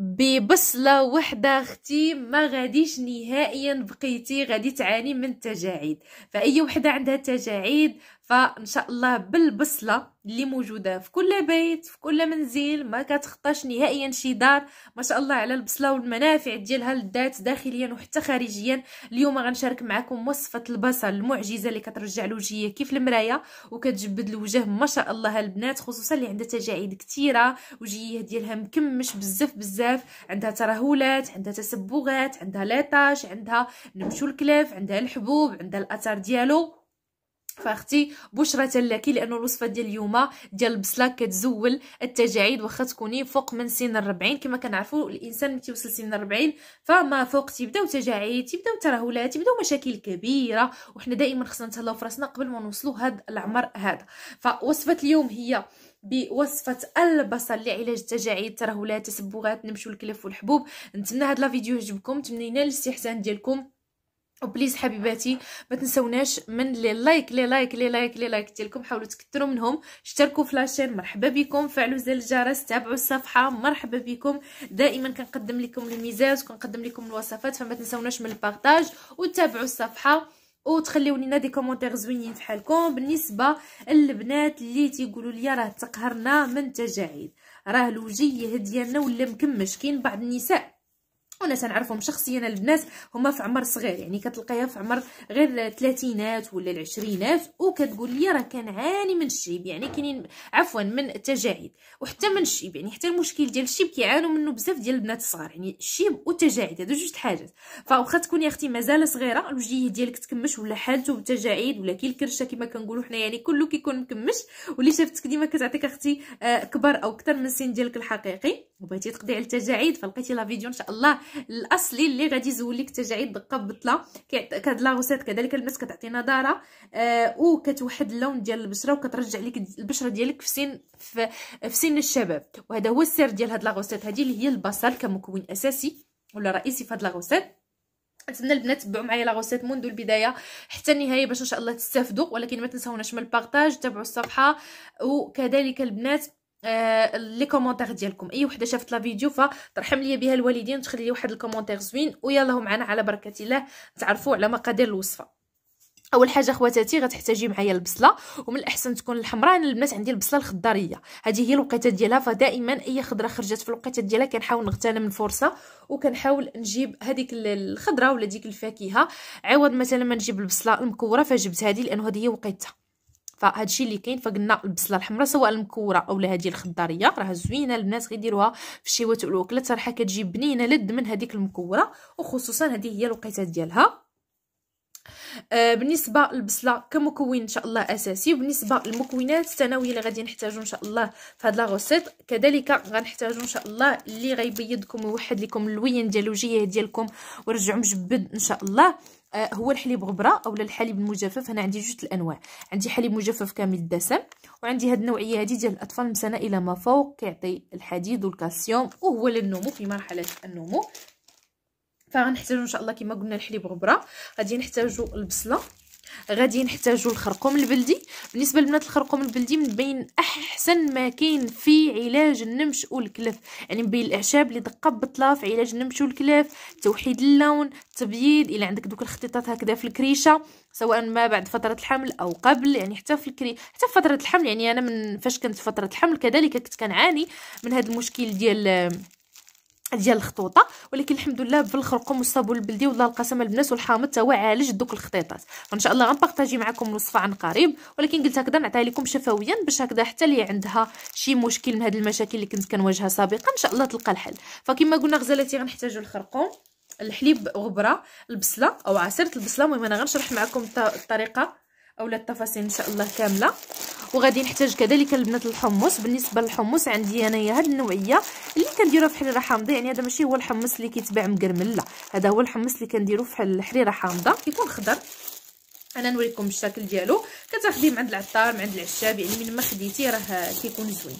ببصله وحده اختي ما غاديش نهائيا بقيتي غادي تعاني من التجاعيد فاي وحده عندها تجاعيد فان شاء الله بالبصله اللي موجوده في كل بيت في كل منزل ما كتخطاش نهائيا شي دار ما شاء الله على البصله والمنافع ديالها للذات داخليا وحتى خارجيا اليوم غنشارك معكم وصفه البصل المعجزه اللي كترجع الوجهيه كيف المرايه وكتجبد الوجه ما شاء الله البنات خصوصا اللي عندها تجاعيد كثيره وجهيه ديالها مكمش بزاف بزاف عندها ترهلات عندها تسبغات عندها لاطاش عندها نمشو الكلاف عندها الحبوب عندها الاثر ديالو فاختي بشرة لك لانه الوصفة ديال اليوم ديال البصلة كتزول التجاعيد واخا تكوني فوق من سن 40 كما كنعرفوا الانسان ملي تيوصل سن 40 فما فوق تيبداو تجاعيد تيبداو ترهلات تيبداو مشاكل كبيره وحنا دائما خصنا نتهلاو في راسنا قبل ما نوصلوا هذا العمر هذا فوصفة اليوم هي بوصفه البصل لعلاج التجاعيد ترهلات تسبغات نمشوا الكلف والحبوب نتمنى هاد لا فيديو يعجبكم تمنينا الاستحسان ديالكم وبليز oh, حبيباتي ما تنسوناش من لي لايك لي لايك لي لايك لي لايك ديالكم حاولوا تكثروا منهم اشتركوا في لاشين مرحبا بكم فعلوا زر الجرس تابعوا الصفحه مرحبا بكم دائما كنقدم لكم الميزات وكنقدم لكم الوصفات فما تنسوناش من البارطاج وتابعوا الصفحه وتخليو لينا دي كومونتير زوينين فحالكم بالنسبه للبنات اللي تيقولوا لي راه تقهرنا من تجاعيد راه الوجيه ديالنا ولا مكمش كاين بعض النساء وناس نعرفهم شخصيا البنات هما في عمر صغير يعني كتلقاها في عمر غير الثلاثينات ولا العشرينات وكتقول لي راه كنعاني من الشيب يعني كاينين عفوا من التجاعيد وحتى من الشيب يعني حتى المشكل ديال الشيب كيعانوا منه بزاف ديال البنات الصغار يعني الشيب والتجاعيد هادو جوج الحاجات فواخا تكوني اختي مازال صغيره الوجيه ديالك تكمش ولا حالته بالتجاعيد ولا كي الكرشه كما كنقولوا حنا يعني كله كيكون مكمش واللي شافتك ديما كتعطيك اختي آه، كبر او اكثر من السن ديالك الحقيقي وبغيتي تقضي على التجاعيد فلقيتي لا فيديو ان شاء الله الاصلي اللي غادي يزول لك التجاعيد دقه بطله كاد لا غوسيت كذلك الماس كتعطي نضاره آه وكتوحد اللون ديال البشره وكترجع لك البشره ديالك في سن في, في سن الشباب وهذا هو السر ديال هاد لا غوسيت هذه اللي هي البصل كمكون اساسي ولا رئيسي في هاد لا غوسيت نتمنى البنات تبعوا معايا لا غوسيت منذ البدايه حتى النهايه باش ان شاء الله تستافدوا ولكن ما تنساوناش من البارطاج تابعوا الصفحه وكذلك البنات آه لي كومونتير ديالكم اي وحده شافت لا فيديو فترحم لي بها الوالدين تخلي لي واحد الكومونتير زوين ويلاه معنا على بركه الله تعرفوا على مقادير الوصفه اول حاجه خواتاتي غتحتاجي معايا البصله ومن الاحسن تكون الحمراء انا البنات عندي البصله الخضاريه هذه هي الوقيته ديالها فدائما اي خضره خرجت في الوقيته ديالها كنحاول نغتنم الفرصه وكنحاول نجيب هذيك الخضره ولا ديك الفاكهه عوض مثلا ما نجيب البصله المكوره فجبت هذه لانه هذه هي وقيتها فهاد الشيء اللي كاين فقلنا البصله الحمراء سواء المكوره اولا هذه الخضاريه راه زوينه البنات غيديروها في الشيوات والوكلات صراحه كتجي بنينه لد من هذيك المكوره وخصوصا هذه هي الوقيته ديالها آه بالنسبه للبصله كمكون ان شاء الله اساسي وبالنسبه للمكونات الثانويه اللي غادي نحتاجو ان شاء الله في هاد لاغوسيط كذلك غنحتاجو ان شاء الله اللي غيبيضكم ويوحد لكم اللوين ديال الوجيه ديالكم ورجعو مجبد ان شاء الله آه، هو الحليب غبره اولا الحليب المجفف هنا عندي جوج الانواع عندي حليب مجفف كامل الدسم وعندي هاد النوعيه هادي ديال الاطفال من سنه الى ما فوق كيعطي الحديد والكالسيوم وهو للنمو في مرحله النمو فغنحتاجو ان شاء الله كما قلنا الحليب غبره غادي نحتاجو البصله غادي نحتاجو الخرقوم البلدي بالنسبه لبنات الخرقوم البلدي من بين احسن ما كاين في علاج النمش والكلف يعني من بين الاعشاب اللي دقه بطله في علاج النمش والكلف توحيد اللون تبييض الا عندك دوك الخطيطات هكذا في الكريشه سواء ما بعد فتره الحمل او قبل يعني حتى في الكري حتى في فتره الحمل يعني انا من فاش كنت فتره الحمل كذلك كنت كنعاني من هذا المشكل ديال ديال الخطوطه ولكن الحمد لله بالخرقوم والصابون البلدي والله القسم البنات والحامض تا هو عالج دوك الخطيطات فان شاء الله غنبارطاجي معكم الوصفه عن قريب ولكن قلت هكذا نعطيها لكم شفويا باش هكذا حتى اللي عندها شي مشكل من هاد المشاكل اللي كنت كنواجهها سابقا ان شاء الله تلقى الحل فكما قلنا غزالتي غنحتاجو الخرقوم الحليب غبره البصله او عصيره البصله المهم انا غنشرح معكم الطريقه اولا التفاصيل ان شاء الله كامله وغادي نحتاج كذلك البنات الحمص بالنسبه للحمص عندي انايا هاد النوعيه اللي كنديروها في حريره حامضه يعني هذا ماشي هو الحمص اللي كيتباع مقرمل لا هذا هو الحمص اللي كنديروه في الحريره حامضه كيكون خضر انا نوريكم الشكل ديالو كتاخديه من عند العطار من عند العشاب يعني من ما خديتي راه كيكون زوين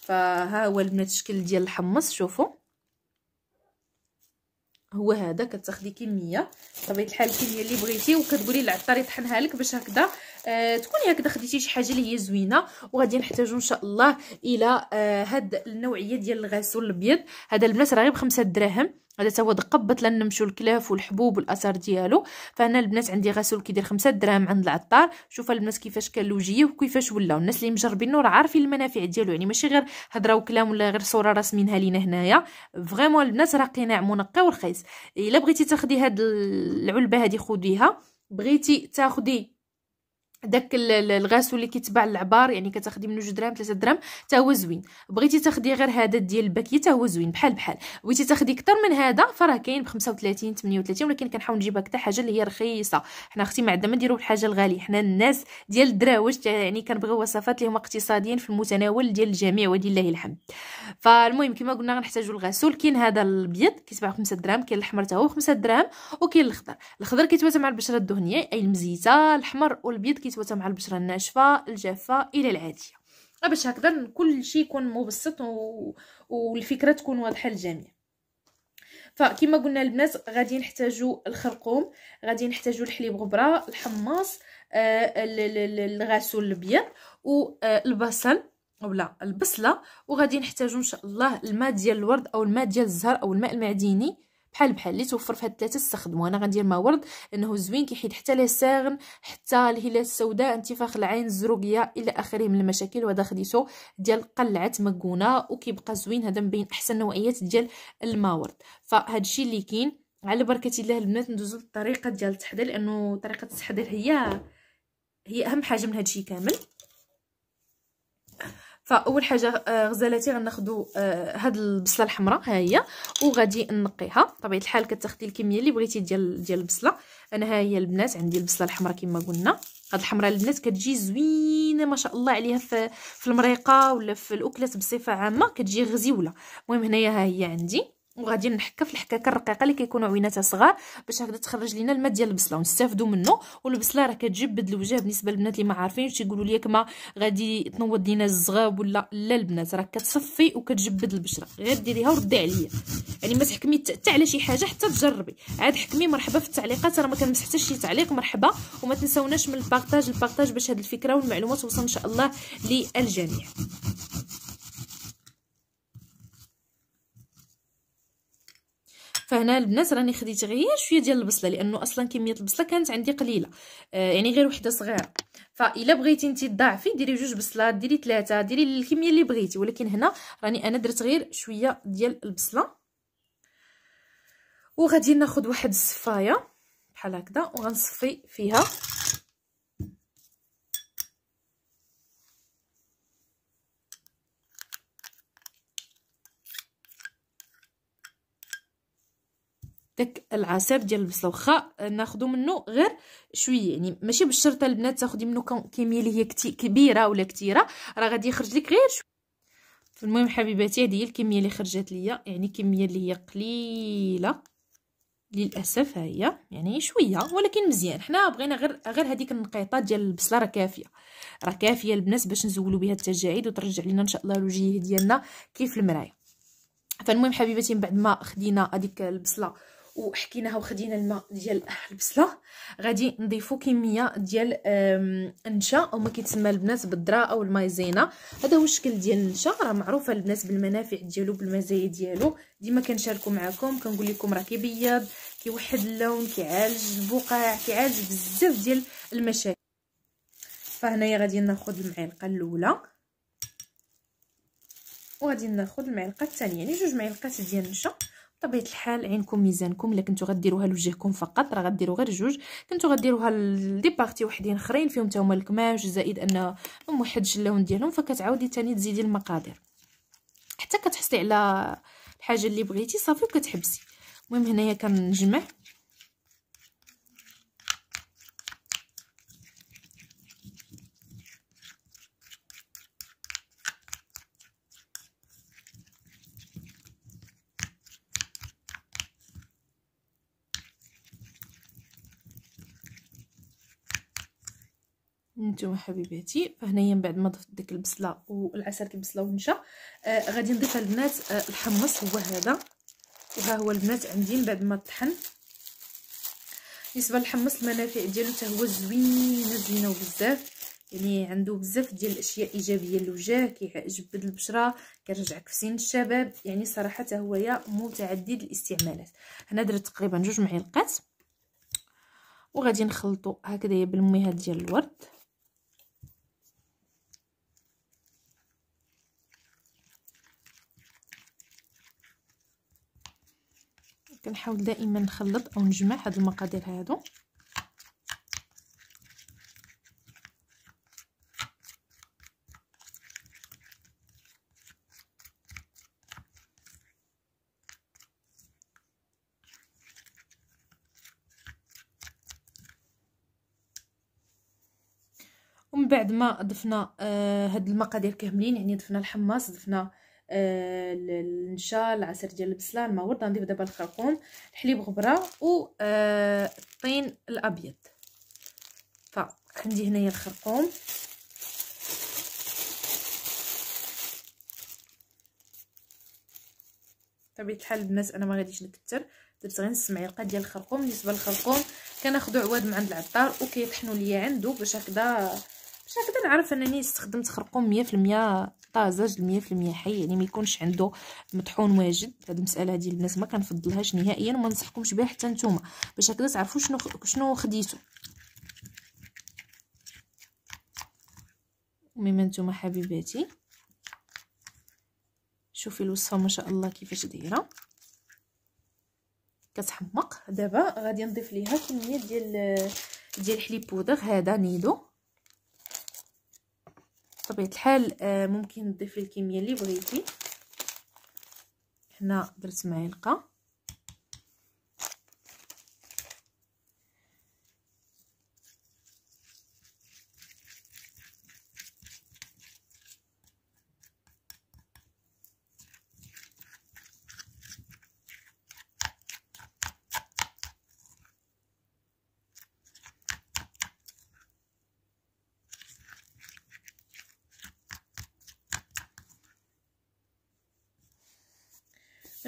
فها هو البنات الشكل ديال الحمص شوفوا هو هذا كتاخدي كميه بطبيعه الحال الكميه اللي بغيتي وكتقولي للعطار يطحنها لك باش هكذا آه تكوني هكذا خديتي شي حاجه اللي هي زوينه وغادي نحتاجو ان شاء الله الى آه هاد النوعيه ديال الغسول الابيض هذا البنات راه غير بخمسة دراهم هذا هو دقبت بطلا نمشوا الكلاف والحبوب والاثار ديالو فهنا البنات عندي غسول كيدير خمسة دراهم عند العطار شوف البنات كيفاش كان لوجيه وكيفاش ولا الناس اللي مجربينه راه عارفين المنافع ديالو يعني ماشي غير هضره وكلام ولا غير صوره رسمينها لينا هنايا فريمون البنات راه قناع منقي ورخيص الا بغيتي تاخدي هاد العلبه هادي خديها بغيتي تاخدي داك الغاسول اللي كيتباع للعبار يعني كتاخدي منه جوج درهم ثلاثه درهم حتى هو زوين بغيتي تاخدي غير هذا ديال الباكيه حتى هو زوين بحال بحال بغيتي تاخدي اكثر من هذا فراه كاين ب 35 38 ولكن كنحاول نجيبها حتى حاجه اللي هي رخيصه حنا اختي ما عندنا ما نديرو الحاجه الغالي حنا الناس ديال الدراوج يعني كنبغيو وصفات اللي هما اقتصاديين في المتناول ديال الجميع ولله الحمد فالمهم كما قلنا غنحتاجو الغاسول كاين هذا الابيض كيتباع ب 5 درهم كاين الاحمر حتى هو 5 درهم وكاين الاخضر الاخضر كيتوازى مع البشره الدهنيه اي المزيته الاحمر والابيض كيتباتوا مع البشره الناشفه الجافه الى العاديه باش هكذا كل شيء يكون مبسط و... والفكره تكون واضحه للجميع فكما قلنا البنات غادي نحتاجوا الخرقوم غادي نحتاجوا الحليب غبره الحماص آه الابيض والبصل آه، ولا البصله وغادي نحتاجوا ان شاء الله الماء ديال الورد او الماء ديال الزهر او الماء المعدني بحال بحال اللي توفر في هاد ثلاثه استخدموه انا غندير ما ورد لانه زوين كيحيد حتى ليه ساغن حتى الهلال السوداء انتفاخ العين الزروقيه الى اخره من المشاكل وهذا خديتو ديال قلعه مكونه وكيبقى زوين هذا من بين احسن نوعيات ديال الماورد فهاد الشيء اللي كاين على بركه الله البنات ندوزو للطريقه ديال التحضير لانه طريقه التحضير هي هي اهم حاجه من هادشي كامل فاول حاجه آه، غزالاتي غناخذوا آه، هاد البصله الحمراء ها هي وغادي نقيها طبيعه الحال كتاخدي الكميه اللي بغيتي ديال ديال البصله انا ها هي البنات عندي البصله الحمراء كما قلنا هاد الحمراء البنات كتجي زوينه ما شاء الله عليها في في المريقه ولا في الاكلات بصفه عامه كتجي غزيوله المهم هنايا ها هي عندي وغادي نحك في الحكاكه الرقيقه اللي كيكونوا عويناتها صغار باش هكذا تخرج لينا الماء ديال البصله ونستافدوا منه والبصله راه كتجبد الوجه بالنسبه للبنات اللي ما عارفينش يقولوا لي كما غادي تنوض لينا الزغاب ولا لا البنات راه كتصفي وكتجبد البشره غير ديريها وردي عليا يعني ما تحكمي حتى على شي حاجه حتى تجربي عاد حكمي مرحبا في التعليقات راه ما كنمسح حتى شي تعليق مرحبا وما تنساوناش من البارطاج البارطاج باش هذه الفكره والمعلومات توصل ان شاء الله للجميع فهنا البنات راني خديت غير شويه ديال البصله لانه اصلا كميه البصله كانت عندي قليله آه يعني غير وحده صغيره فالا بغيتي انت تضاعفي ديري جوج بصلات ديري ثلاثه ديري الكميه اللي بغيتي ولكن هنا راني انا درت غير شويه ديال البصله وغادي ناخذ واحد الصفايه بحال هكذا وغنصفي فيها داك العصير ديال البصله واخا آه، ناخذ منه غير شويه يعني ماشي بالشرطه البنات تاخدي منه كميه هي كبيره ولا كثيره راه غادي يخرج لك غير شويه المهم حبيباتي هذه هي الكميه اللي خرجت ليا يعني كميه اللي هي قليله للاسف ها هي يعني شويه ولكن مزيان حنا بغينا غير غير هذيك النقيطه ديال البصله راه كافيه راه كافيه البنات باش نزولو بها التجاعيد وترجع لنا ان شاء الله الوجيه ديالنا كيف المرايه فالمهم حبيباتي من بعد ما خدينا هذيك البصله وحكيناها وخدينا الماء ديال البصله غادي نضيفو كميه ديال النشا او ما كيتسمى البنات بالذره او المايزينا هذا هو الشكل ديال النشا راه معروفه البنات بالمنافع ديالو بالمزايا ديالو ديما كنشاركو معكم كنقول لكم راه كيبيض كيوحد اللون كيعالج البقع كيعالج بزاف ديال المشاكل فهنايا غادي ناخذ المعلقه الاولى وغادي ناخذ المعلقه الثانيه يعني جوج معلقات ديال النشا بطبيعه الحال عينكم ميزانكم الا كنتو غديروها لوجهكم فقط راه غديروا غير جوج كنتو غديروها لدي بارتي وحدين اخرين فيهم حتى هما الكماش زائد ان واحد اللون ديالهم فكتعاودي تاني تزيدي المقادير حتى كتحصلي على الحاجه اللي بغيتي صافي وكتحبسي المهم هنايا كنجمع نتوما حبيباتي فهنايا من بعد ما ضفت ديك البصله والعسل ديال البصله والنشا آه غادي نضيف البنات آه الحمص هو هذا وها هو البنات عندي من بعد ما طحن بالنسبه للحمص المنافع ديالو حتى هو زوينه زوينه بزاف يعني عنده بزاف ديال الاشياء ايجابيه للوجه كيجبد البشره كيرجعك في سن الشباب يعني صراحه يا متعدد الاستعمالات هنا درت تقريبا جوج معلقات وغادي نخلطو هكذايا بالمياه ديال الورد كنحاول دائما نخلط او نجمع هاد المقادير هادو ومن بعد ما ضفنا آه هاد المقادير كاملين يعني ضفنا الحماص ضفنا آه النشا العسل ديال البصله الماورد نضيف دابا الخرقوم الحليب غبره و آه الطين الابيض فعندي هنايا الخرقوم بطبيعه الحال البنات انا ما غاديش نكثر درت غير نص معلقه ديال الخرقوم بالنسبه للخرقوم كناخذو عواد من عند العطار وكيطحنوا ليا عنده باش هكذا باش هكذا نعرف انني استخدمت خرقوم 100% طازج 100% حي يعني ما يكونش عنده مطحون واجد هاد المساله هذه البنات ما كنفضلهاش نهائيا وما ننصحكمش بها حتى نتوما باش هكذا تعرفوا شنو شنو خديتو ميم نتوما حبيباتي شوفي الوصفه ما شاء الله كيفاش دايره كتحمق دابا غادي نضيف ليها كميه ديال ديال الحليب بودر هذا نيدو بطبيعه الحال آه، ممكن تضيفي الكميه اللي بغيتي هنا درت معلقه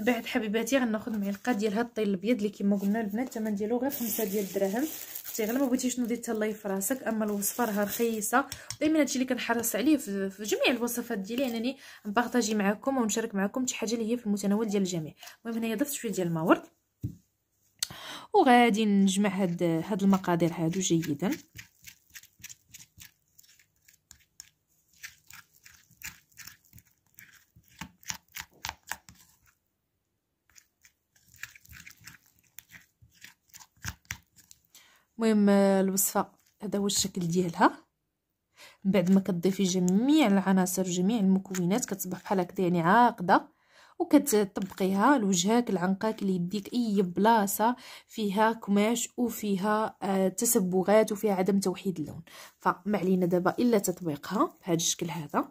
من بعد حبيباتي غناخذ معلقه ديال هاد الطين الابيض اللي كما قلنا البنات الثمن ديالو غير 5 ديال الدراهم اختي غير ما بغيتيش نوضي تهلاي في راسك اما الوصفه راه رخيصه دائما هادشي اللي كنحرص عليه في جميع الوصفات ديالي انني نبارطاجي معكم ونشارك معكم شي حاجه اللي هي في المتناول ديال الجميع المهم هنايا ضفت شويه ديال الماورد وغادي نجمع هاد هاد المقادير هادو جيدا المهم آه، الوصفه هذا هو الشكل ديالها من بعد ما كتضيفي جميع العناصر وجميع المكونات كتصبح بحال هكا يعني عاقده وكتطبقيها لوجهك لعنقاك ليديك اي بلاصه فيها كماش وفيها آه، تسبغات وفيها عدم توحيد اللون فما علينا دابا الا تطبيقها بهذا الشكل هذا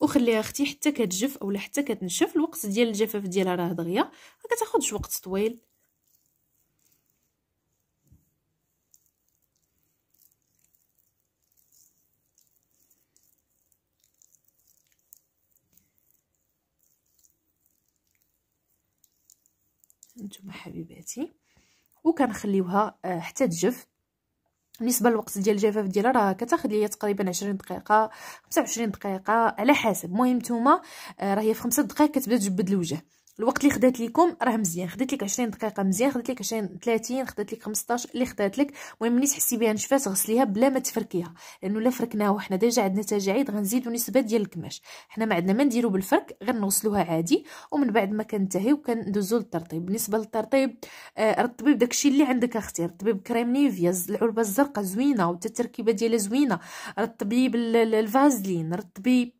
وخليها اختي حتى كتجف اولا حتى كتنشف الوقت ديال الجفاف ديالها راه دغيا ما كتاخذش وقت طويل نتوما حبيباتي وكنخليوها آه، حتى تجف بالنسبه للوقت ديال الجفاف ديالها راه كتاخذ ليا تقريبا 20 دقيقه 25 دقيقه على حسب المهم نتوما آه، راه هي في 5 دقائق كتبدا تجبد الوجه الوقت اللي خدات لكم راه مزيان خدات لك 20 دقيقه مزيان خدات لك 20 30 خدات لك 15 اللي خدات لك المهم ملي تحسي بها نشفات غسليها بلا ما تفركيها لانه الا فركناها وحنا ديجا عندنا تجاعيد غنزيدو نسبه ديال الكماش حنا ما عندنا ما نديرو بالفرك غير نغسلوها عادي ومن بعد ما كنتهيو كندوزو للترطيب بالنسبه للترطيب آه الطبيب داكشي اللي عندك اختي الطبيب كريم نيفيا العلبه الزرقاء زوينه والتركيبه ديالها زوينه الطبيب الفازلين الطبيب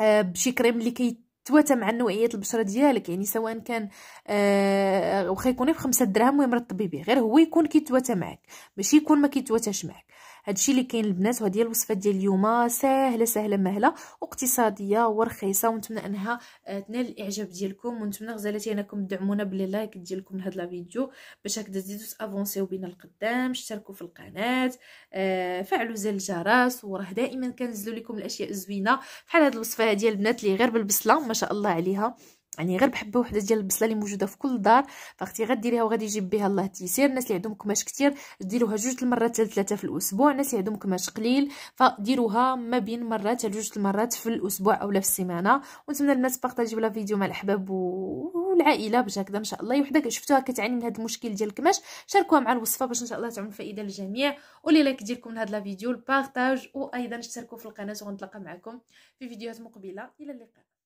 آه بشي كريم اللي كي تواتى مع نوعيه البشره ديالك يعني سواء كان آه واخا يكوني بخمسة دراهم المهم رطبي به غير هو يكون كيتواتى معك ماشي يكون ما كيتواتاش معك هادشي اللي كاين البنات وهذه الوصفه ديال اليوم ساهله ساهله مهله واقتصاديه ورخيصه ونتمنى انها آه، تنال الاعجاب ديالكم ونتمنى غزالاتي انكم تدعمونا باللي لايك ديالكم لهاد لا فيديو باش هكذا تزيدوا تافونسيو بينا القدام اشتركوا في القناه آه فعلوا زر الجرس وراه دائما كنزلوا لكم الاشياء الزوينه بحال هاد الوصفه ديال البنات اللي غير بالبصله ما شاء الله عليها يعني غير بحبه وحده ديال البصله اللي موجوده في كل دار فاختي غديريها وغادي يجيب بها الله تيسير الناس اللي عندهم كماش كتير ديروها جوج المرات حتى ثلاثه في الاسبوع الناس اللي عندهم كماش قليل فديروها ما بين مرات حتى جوج المرات في الاسبوع اولا في السيمانه ونتمنى الناس بارطاجيو لا فيديو مع الاحباب والعائله باش هكذا ان شاء الله وحده شفتوها كتعاني من هذا المشكل ديال الكماش شاركوها مع الوصفه باش ان شاء الله تعم فائده للجميع ولي لايك ديالكم لهذا فيديو البارطاج وايضا اشتركوا في القناه ونتلاقى معكم في فيديوهات مقبله الى اللقاء